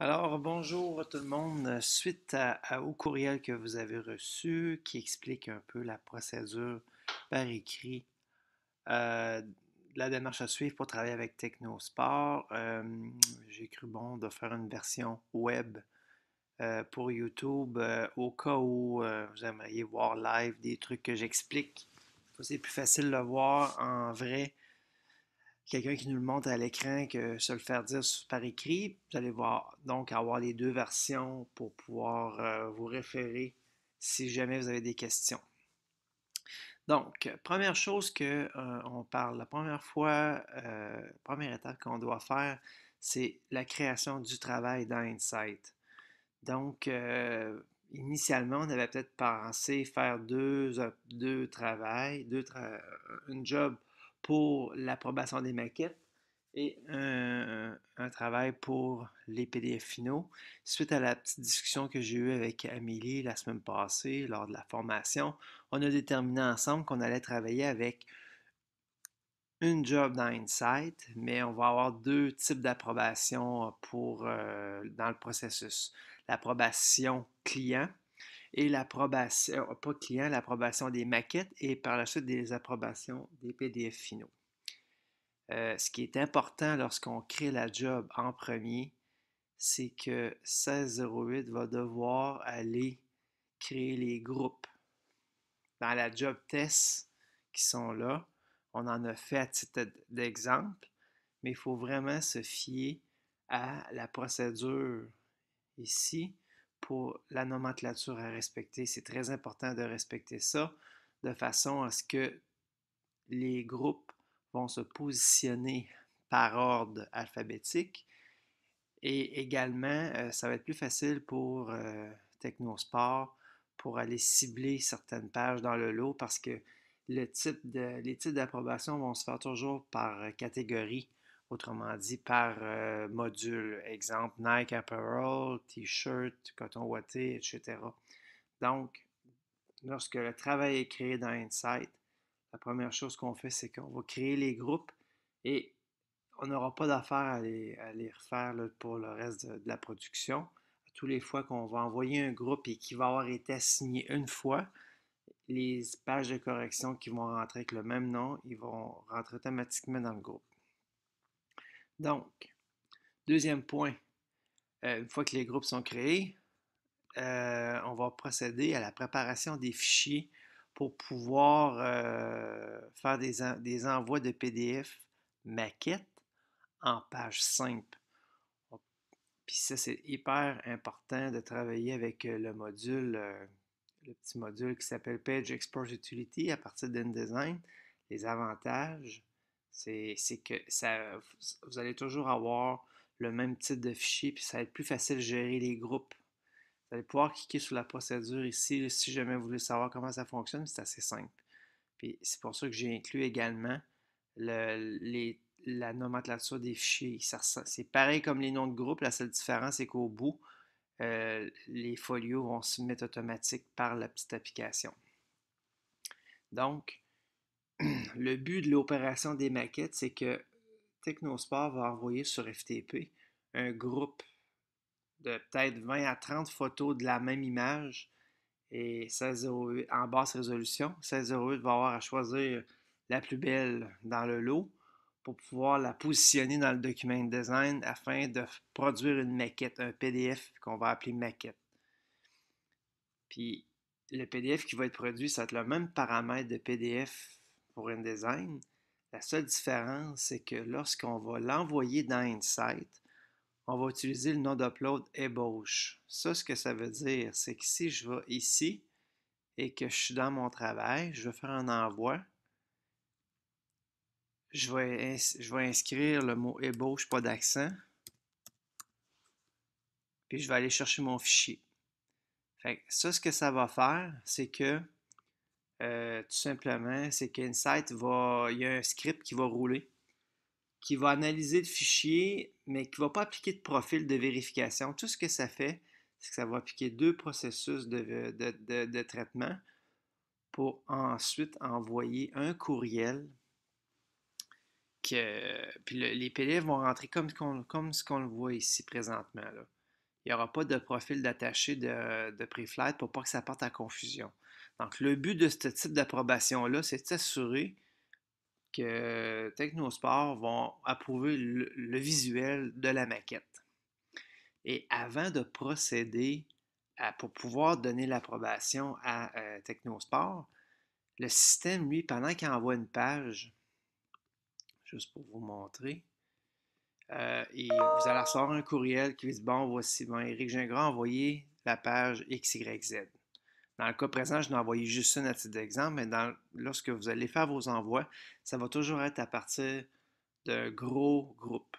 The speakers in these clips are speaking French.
Alors, bonjour tout le monde. Euh, suite au courriel que vous avez reçu, qui explique un peu la procédure par écrit, euh, la démarche à suivre pour travailler avec Technosport, euh, j'ai cru bon de faire une version web pour YouTube au cas où vous aimeriez voir live des trucs que j'explique. C'est plus facile de le voir en vrai quelqu'un qui nous le montre à l'écran que se le faire dire par écrit. Vous allez voir, donc avoir les deux versions pour pouvoir euh, vous référer si jamais vous avez des questions. Donc, première chose qu'on euh, parle, la première fois, euh, première étape qu'on doit faire, c'est la création du travail dans Insight. Donc, initialement, on avait peut-être pensé faire deux, deux travails, deux une job pour l'approbation des maquettes et un, travail pour les PDF finaux. Suite à la petite discussion que j'ai eue avec Amélie la semaine passée lors de la formation, on a déterminé ensemble qu'on allait travailler avec une job dans Insight, mais on va avoir deux types d'approbation pour euh, dans le processus. L'approbation client, et l'approbation, euh, pas client, l'approbation des maquettes et par la suite des approbations des PDF finaux. Euh, ce qui est important lorsqu'on crée la job en premier, c'est que 1608 va devoir aller créer les groupes. Dans la job test qui sont là, on en a fait à titre d'exemple, mais il faut vraiment se fier à la procédure ici pour la nomenclature à respecter. C'est très important de respecter ça de façon à ce que les groupes vont se positionner par ordre alphabétique. Et également, euh, ça va être plus facile pour euh, Technosport pour aller cibler certaines pages dans le lot parce que les types d'approbation vont se faire toujours par euh, catégorie. Autrement dit, par euh, module. Exemple, Nike Apparel, T-shirt, coton ouaté, etc. Donc, lorsque le travail est créé dans Insight, la première chose qu'on fait, c'est qu'on va créer les groupes et on n'aura pas d'affaire à, les, refaire pour le reste de, la production. tous les fois qu'on va envoyer un groupe et qui va avoir été assigné une fois, les pages de correction qui vont rentrer avec le même nom, ils vont rentrer automatiquement dans le groupe. Donc, deuxième point, euh, une fois que les groupes sont créés, euh, on va procéder à la préparation des fichiers pour pouvoir euh, faire des, envois de PDF maquettes en page simple. Puis ça, c'est hyper important de travailler avec le module, le petit module qui s'appelle Page Export Utility à partir d'InDesign, les avantages, c'est que ça, vous allez toujours avoir le même type de fichier, puis ça va être plus facile de gérer les groupes. Vous allez pouvoir cliquer sur la procédure ici si jamais vous voulez savoir comment ça fonctionne, c'est assez simple. c'est pour ça que j'ai inclus également les, la nomenclature des fichiers. C'est pareil comme les noms de groupes la seule différence c'est qu'au bout, euh, les folios vont se mettre automatiques par la petite application. Donc, le but de l'opération des maquettes, c'est que Technosport va envoyer sur FTP un groupe de peut-être 20 à 30 photos de la même image et en basse résolution. euros va avoir à choisir la plus belle dans le lot pour pouvoir la positionner dans le document de design afin de produire une maquette, un PDF qu'on va appeler maquette. Puis le PDF qui va être produit, ça va être le même paramètre de PDF pour InDesign. La seule différence, c'est que lorsqu'on va l'envoyer dans InSight, on va utiliser le nom d'upload ébauche. Ça, ce que ça veut dire, c'est que si je vais ici et que je suis dans mon travail, je vais faire un envoi, je vais, je vais inscrire le mot ébauche, pas d'accent, puis je vais aller chercher mon fichier. ça, ce que ça va faire, c'est que euh, tout simplement, c'est qu'Insight va. Il y a un script qui va rouler, qui va analyser le fichier, mais qui ne va pas appliquer de profil de vérification. Tout ce que ça fait, c'est que ça va appliquer deux processus de, traitement pour ensuite envoyer un courriel. Que, puis les PDF vont rentrer comme, comme ce qu'on le voit ici présentement. Là il n'y aura pas de profil d'attaché de, de pré-flight pour pas que ça parte à confusion. Donc, le but de ce type d'approbation-là, c'est de s'assurer que Technosport vont approuver le, visuel de la maquette. Et avant de procéder à, pour pouvoir donner l'approbation à euh, Technosport, le système, lui, pendant qu'il envoie une page, juste pour vous montrer, euh, et vous allez recevoir un courriel qui dit Bon, voici, bon, un grand envoyé la page XYZ. Dans le cas présent, je n'ai envoyé juste une à titre d'exemple, mais lorsque vous allez faire vos envois, ça va toujours être à partir de gros groupe.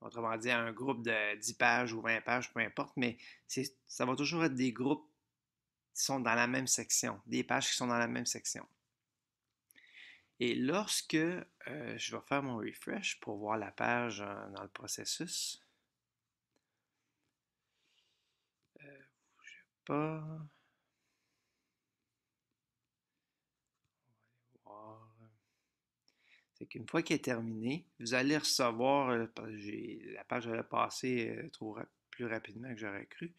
Autrement dit, un groupe de 10 pages ou 20 pages, peu importe, mais ça va toujours être des groupes qui sont dans la même section, des pages qui sont dans la même section. Et lorsque euh, je vais faire mon refresh pour voir la page euh, dans le processus, euh, pas. C'est qu'une fois qu'il est terminé, vous allez recevoir, euh, la page a passé plus rapidement que j'aurais cru,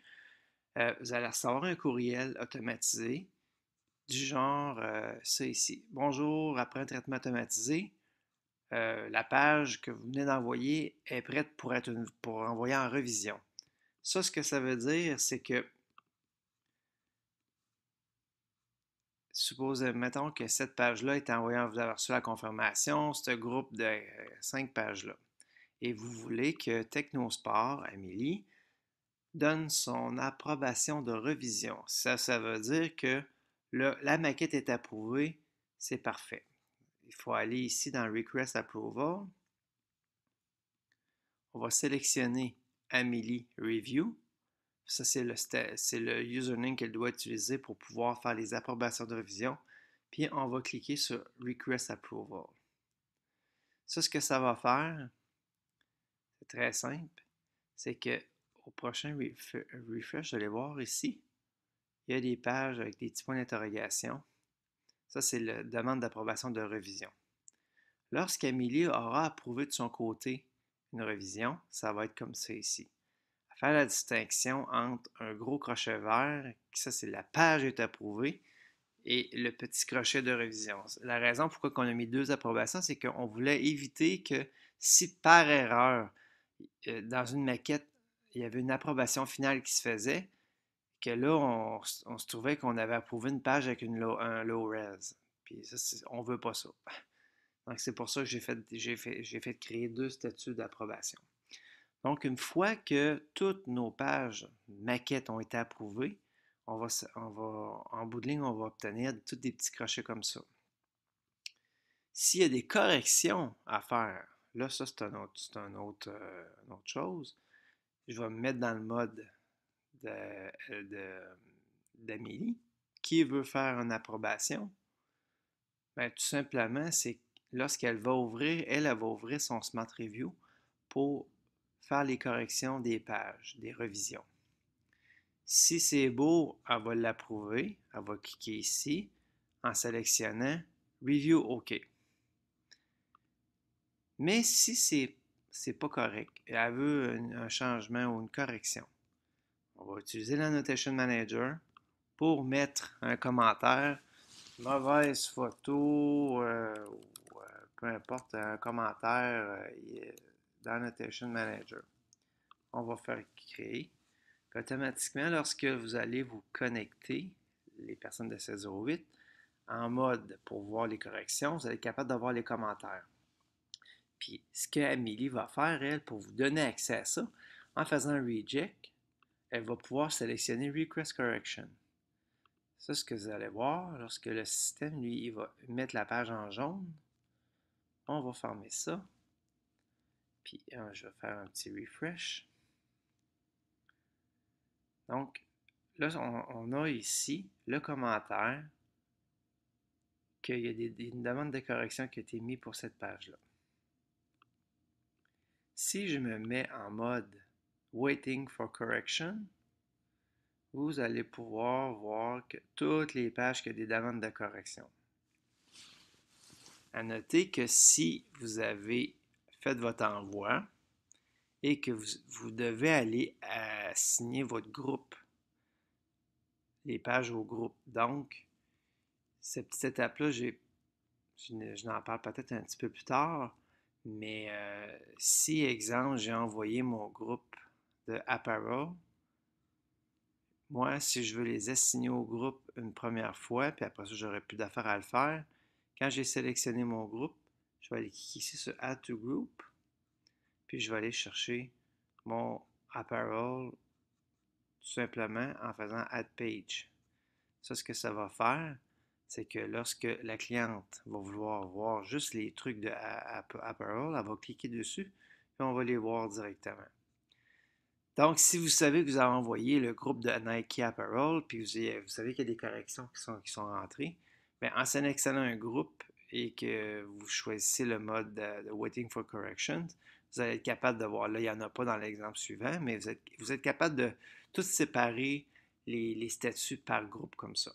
vous allez recevoir un courriel automatisé du genre euh, ça ici. Bonjour, après un traitement automatisé, euh, la page que vous venez d'envoyer est prête pour être pour envoyer en revision. Ça, ce que ça veut dire, c'est que supposons, euh, mettons que cette page-là est envoyée, vous avez reçu la confirmation, ce groupe de cinq pages-là. Et vous voulez que Technosport, Amélie, donne son approbation de revision. Ça, ça veut dire que la maquette est approuvée, c'est parfait. Il faut aller ici dans Request Approval. On va sélectionner Amélie Review. Ça, c'est le, le username qu'elle doit utiliser pour pouvoir faire les approbations de révision. Puis, on va cliquer sur Request Approval. Ça, ce que ça va faire, c'est très simple, c'est que au prochain refresh, je vais voir ici, il y a des pages avec des petits points d'interrogation. Ça, c'est la demande d'approbation de révision. Lorsqu'Amélie aura approuvé de son côté une révision, ça va être comme ça ici. faire la distinction entre un gros crochet vert, ça c'est la page est approuvée, et le petit crochet de révision. La raison pourquoi on a mis deux approbations, c'est qu'on voulait éviter que si par erreur, euh, dans une maquette, il y avait une approbation finale qui se faisait, que là, on, se trouvait qu'on avait approuvé une page avec une un low res. Puis ça, on veut pas ça. Donc, c'est pour ça que j'ai fait, j'ai fait, fait créer deux statuts d'approbation. Donc, une fois que toutes nos pages maquettes ont été approuvées, on va, va, en bout de ligne, on va obtenir tous des petits crochets comme ça. S'il y a des corrections à faire, là, ça, c'est un autre, euh, autre chose. Je vais me mettre dans le mode euh, d'Amélie, qui veut faire une approbation? Ben, tout simplement, c'est lorsqu'elle va ouvrir, elle, elle va ouvrir son Smart Review pour faire les corrections des pages, des revisions. Si c'est beau, elle va l'approuver. Elle va cliquer ici en sélectionnant Review OK. Mais si c'est n'est pas correct, elle veut un changement ou une correction, on va utiliser la Manager pour mettre un commentaire, mauvaise photo, euh, ou, euh, peu importe, un commentaire euh, dans Notation Manager. On va faire créer. automatiquement, lorsque vous allez vous connecter, les personnes de 1608, en mode pour voir les corrections, vous allez être capable d'avoir les commentaires. Puis, ce que va faire, elle, pour vous donner accès à ça, en faisant un reject, elle va pouvoir sélectionner Request Correction. Ça, ce que vous allez voir, lorsque le système, lui, il va mettre la page en jaune, on va fermer ça. Puis, hein, je vais faire un petit refresh. Donc, là, on, a ici le commentaire qu'il y a une demande de correction qui a été mise pour cette page-là. Si je me mets en mode Waiting for Correction, vous allez pouvoir voir que toutes les pages qui ont des demandes de correction. À noter que si vous avez fait votre envoi et que vous, devez aller euh, signer votre groupe, les pages au groupe. Donc, cette petite étape-là, je, n'en parle peut-être un petit peu plus tard, mais euh, si, exemple, j'ai envoyé mon groupe de Apparel. Moi, si je veux les assigner au groupe une première fois, puis après ça, j'aurai plus d'affaires à le faire, quand j'ai sélectionné mon groupe, je vais aller cliquer ici sur Add to Group, puis je vais aller chercher mon Apparel tout simplement en faisant Add Page. Ça, ce que ça va faire, c'est que lorsque la cliente va vouloir voir juste les trucs de Apparel, elle va cliquer dessus, puis on va les voir directement. Donc, si vous savez que vous avez envoyé le groupe de Nike Apparel, puis vous, savez qu'il y a des corrections qui sont, qui sont rentrées, bien, en sélectionnant un groupe et que vous choisissez le mode de, Waiting for Corrections, vous allez être capable de voir, là, il n'y en a pas dans l'exemple suivant, mais vous êtes, capable de tout séparer les, statuts par groupe comme ça.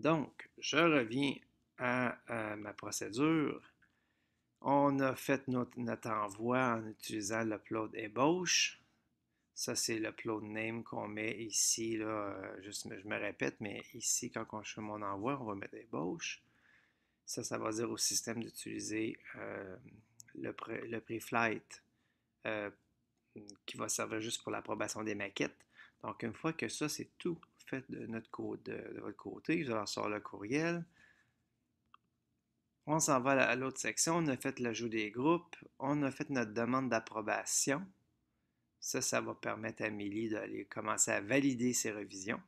Donc, je reviens à ma procédure. On a fait notre, envoi en utilisant l'upload ébauche. Ça, c'est l'upload name qu'on met ici. Euh, juste, je me répète, mais ici, quand on fait mon envoi, on va mettre ébauche. Ça, ça va dire au système d'utiliser euh, le, pre-flight euh, qui va servir juste pour l'approbation des maquettes. Donc, une fois que ça, c'est tout fait de, notre de, de votre côté, vous allez sortir le courriel. On s'en va à l'autre section, on a fait l'ajout des groupes, on a fait notre demande d'approbation. Ça, ça va permettre à Amélie d'aller commencer à valider ses révisions.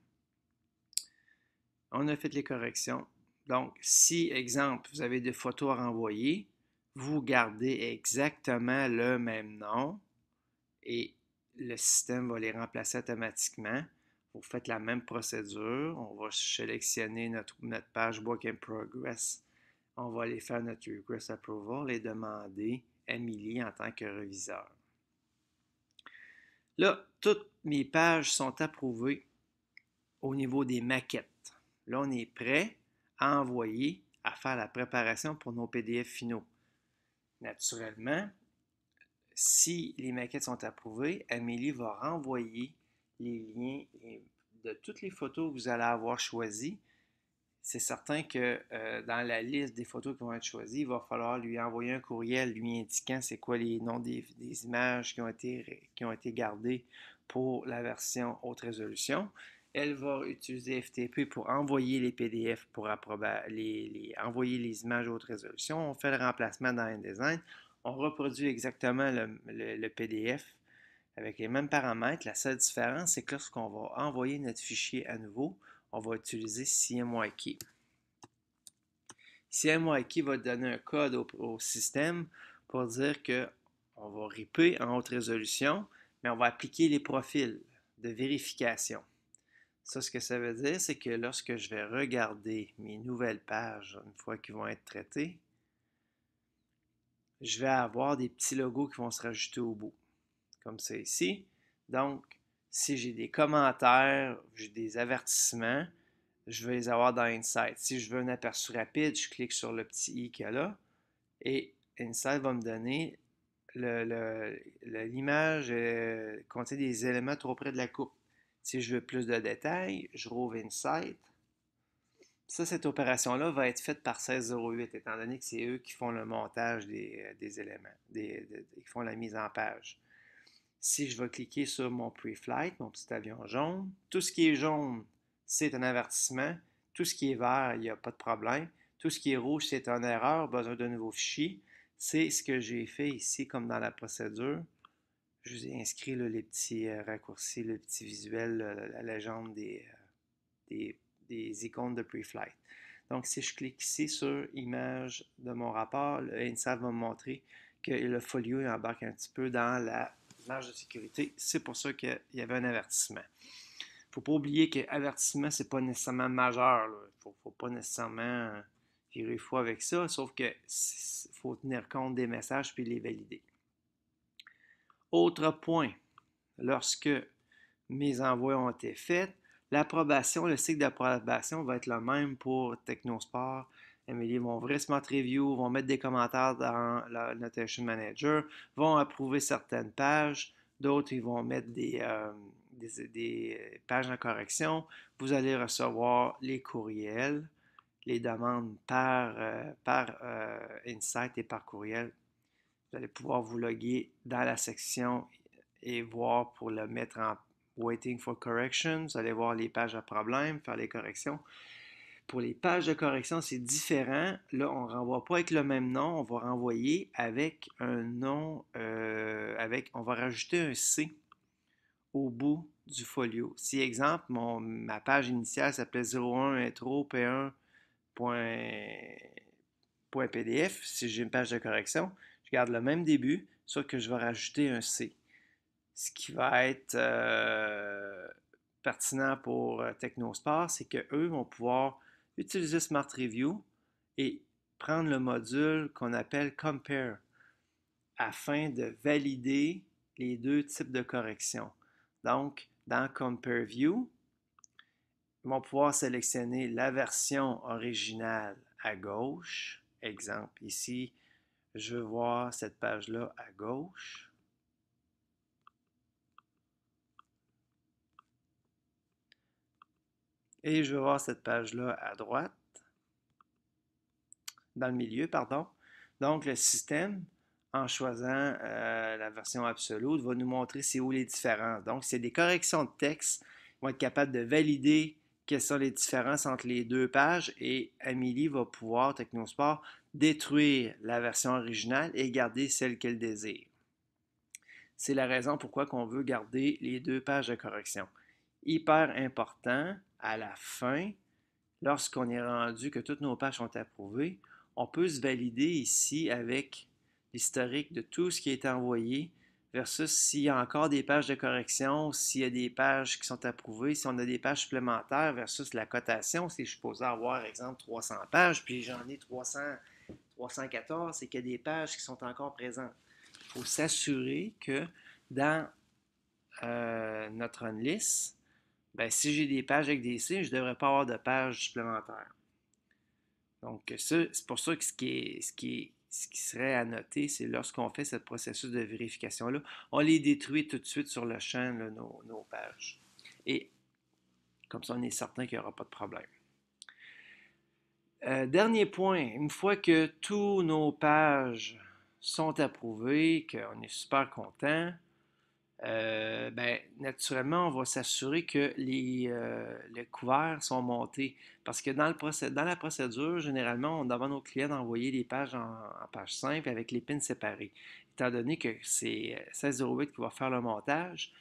On a fait les corrections. Donc, si, exemple, vous avez des photos à renvoyer, vous gardez exactement le même nom et le système va les remplacer automatiquement. Vous faites la même procédure. On va sélectionner notre, notre page Work in Progress on va aller faire notre request approval et demander à en tant que reviseur. Là, toutes mes pages sont approuvées au niveau des maquettes. Là, on est prêt à envoyer, à faire la préparation pour nos PDF finaux. Naturellement, si les maquettes sont approuvées, Amélie va renvoyer les liens de toutes les photos que vous allez avoir choisies c'est certain que euh, dans la liste des photos qui vont être choisies, il va falloir lui envoyer un courriel lui indiquant c'est quoi les noms des, images qui ont, été, gardées pour la version haute résolution. Elle va utiliser FTP pour envoyer les PDF, pour les, envoyer les images haute résolution. On fait le remplacement dans InDesign. On reproduit exactement le, le PDF avec les mêmes paramètres. La seule différence, c'est que lorsqu'on va envoyer notre fichier à nouveau, on va utiliser CMYK. CMYK va donner un code au, système pour dire qu'on va ripper en haute résolution, mais on va appliquer les profils de vérification. Ça, ce que ça veut dire, c'est que lorsque je vais regarder mes nouvelles pages, une fois qu'ils vont être traitées, je vais avoir des petits logos qui vont se rajouter au bout, comme ça ici. Donc, si j'ai des commentaires, j'ai des avertissements, je vais les avoir dans Insight. Si je veux un aperçu rapide, je clique sur le petit i qu'il y là et Insight va me donner l'image qui euh, contient des éléments trop près de la coupe. Si je veux plus de détails, je rouvre Insight. Ça, cette opération-là va être faite par 1608, étant donné que c'est eux qui font le montage des, euh, éléments, qui font la mise en page. Si je vais cliquer sur mon pre-flight, mon petit avion jaune, tout ce qui est jaune, c'est un avertissement. Tout ce qui est vert, il n'y a pas de problème. Tout ce qui est rouge, c'est une erreur, besoin de nouveaux fichiers. C'est ce que j'ai fait ici, comme dans la procédure. Je vous ai inscrit les petits euh, raccourcis, le petit visuel, euh, la légende euh, des, des, icônes de pre-flight. Donc, si je clique ici sur « Image de mon rapport », NSA va me montrer que le folio embarque un petit peu dans la de sécurité. C'est pour ça qu'il y avait un avertissement. Il ne faut pas oublier que avertissement, ce n'est pas nécessairement majeur. Il ne faut, pas nécessairement virer euh, fou avec ça, sauf que faut tenir compte des messages puis les valider. Autre point, lorsque mes envois ont été faits, l'approbation, le cycle d'approbation va être le même pour Technosport mais vont vraiment review, vont mettre des commentaires dans la Notation Manager, vont approuver certaines pages, d'autres ils vont mettre des, euh, pages en correction. Vous allez recevoir les courriels, les demandes par, euh, par euh, Insight et par courriel. Vous allez pouvoir vous loguer dans la section et voir pour le mettre en Waiting for Correction. Vous allez voir les pages à problème, faire les corrections. Pour les pages de correction, c'est différent. Là, on ne renvoie pas avec le même nom, on va renvoyer avec un nom, euh, avec, on va rajouter un C au bout du folio. Si, exemple, ma page initiale s'appelait 01 intro p1.pdf, si j'ai une page de correction, je garde le même début, sauf que je vais rajouter un C. Ce qui va être euh, pertinent pour euh, Technosport, c'est qu'eux vont pouvoir utiliser Smart Review et prendre le module qu'on appelle Compare afin de valider les deux types de corrections. Donc, dans Compare View, ils vont pouvoir sélectionner la version originale à gauche. Exemple, ici, je veux voir cette page-là à gauche. Et je vais voir cette page-là à droite, dans le milieu, pardon. Donc, le système, en choisissant euh, la version absolue, va nous montrer c'est où les différences. Donc, c'est des corrections de texte. qui vont être capables de valider quelles sont les différences entre les deux pages et Amélie va pouvoir, Technosport, détruire la version originale et garder celle qu'elle désire. C'est la raison pourquoi on veut garder les deux pages de correction. Hyper important, à la fin, lorsqu'on est rendu que toutes nos pages sont approuvées, on peut se valider ici avec l'historique de tout ce qui est envoyé versus s'il y a encore des pages de correction, s'il y a des pages qui sont approuvées, si on a des pages supplémentaires versus la cotation, si je suis supposé avoir, exemple, 300 pages, puis j'en ai 300, 314, c'est qu'il y a des pages qui sont encore présentes. Il faut s'assurer que dans euh, notre liste, ben, si j'ai des pages avec des C, je ne devrais pas avoir de pages supplémentaires. Donc, c'est pour ça que ce qui, serait à noter, c'est lorsqu'on fait ce processus de vérification-là, on les détruit tout de suite sur le champ, nos, pages. Et comme ça, on est certain qu'il n'y aura pas de problème. Euh, dernier point, une fois que tous nos pages sont approuvées, qu'on est super content, euh, ben, naturellement, on va s'assurer que les, euh, les, couverts sont montés. Parce que dans, le dans la procédure, généralement, on demande aux clients d'envoyer les pages en, page simple avec les pins séparées. Étant donné que c'est 1608 euh, qui va faire le montage,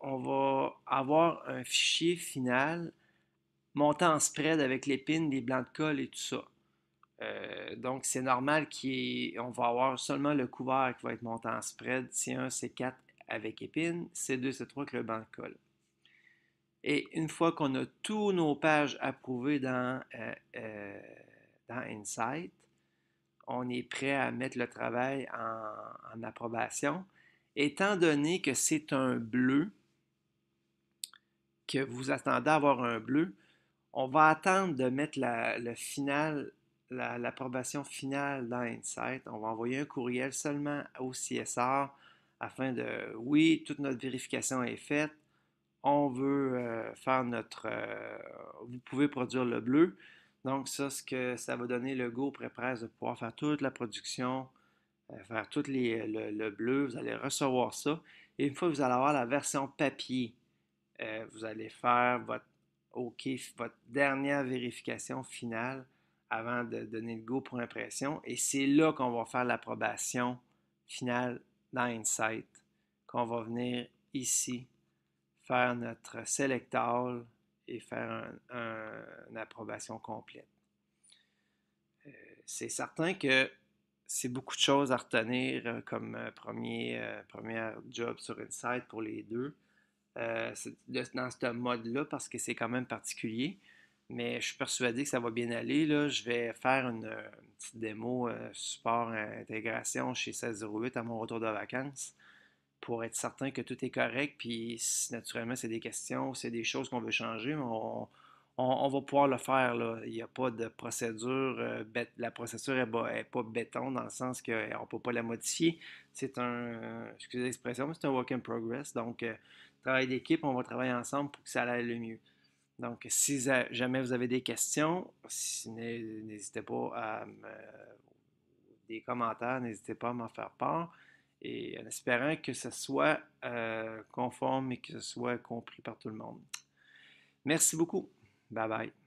on va avoir un fichier final monté en spread avec les pins, les blancs de colle et tout ça. donc, c'est normal qu'on va avoir seulement le couvert qui va être monté en spread, c un, c'est 4 avec Épine, C2, C3 que le banc colle. Et une fois qu'on a tous nos pages approuvées dans, euh, euh, Insight, on est prêt à mettre le travail en, approbation. Étant donné que c'est un bleu, que vous attendez à avoir un bleu, on va attendre de mettre le l'approbation finale dans Insight. On va envoyer un courriel seulement au CSR afin de, oui, toute notre vérification est faite, on veut euh, faire notre, euh, vous pouvez produire le bleu. Donc ça, ce que ça va donner le go pré-presse de pouvoir faire toute la production, euh, faire tout les, le, le, bleu, vous allez recevoir ça. Et une fois que vous allez avoir la version papier, vous allez faire votre OK, votre dernière vérification finale avant de donner le go pour l'impression. Et c'est là qu'on va faire l'approbation finale dans Insight qu'on va venir ici faire notre select et faire une approbation complète. Euh, c'est certain que c'est beaucoup de choses à retenir euh, comme euh, premier, job sur Insight pour les deux. dans ce mode-là, parce que c'est quand même particulier. Mais je suis persuadé que ça va bien aller. Je vais faire une, euh, petite démo euh, support euh, intégration chez 1608 à mon retour de vacances pour être certain que tout est correct. Puis, naturellement, c'est des questions, c'est des choses qu'on veut changer, mais on, va pouvoir le faire. Il n'y a pas de procédure. la procédure n'est pas béton dans le sens qu'on ne peut pas la modifier. C'est un, excusez l'expression, c'est un work in progress. Donc, travail d'équipe, on va travailler ensemble pour que ça aille le mieux. Donc, si jamais vous avez des questions, n'hésitez pas à me, des commentaires, n'hésitez pas à m'en faire part. Et en espérant que ce soit euh, conforme et que ce soit compris par tout le monde. Merci beaucoup. Bye bye.